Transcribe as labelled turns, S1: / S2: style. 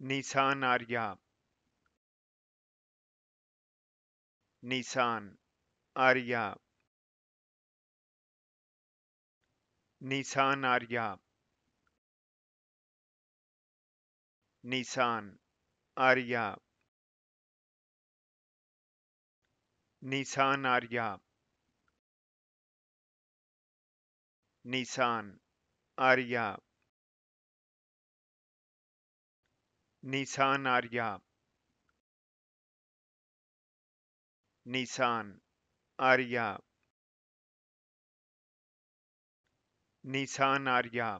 S1: निशान आर्या निशान आर्या निशान आर्या निशान आर्या निशान आर्या निशान आर्या निशान आर्या निशान आर्या निशान आर्या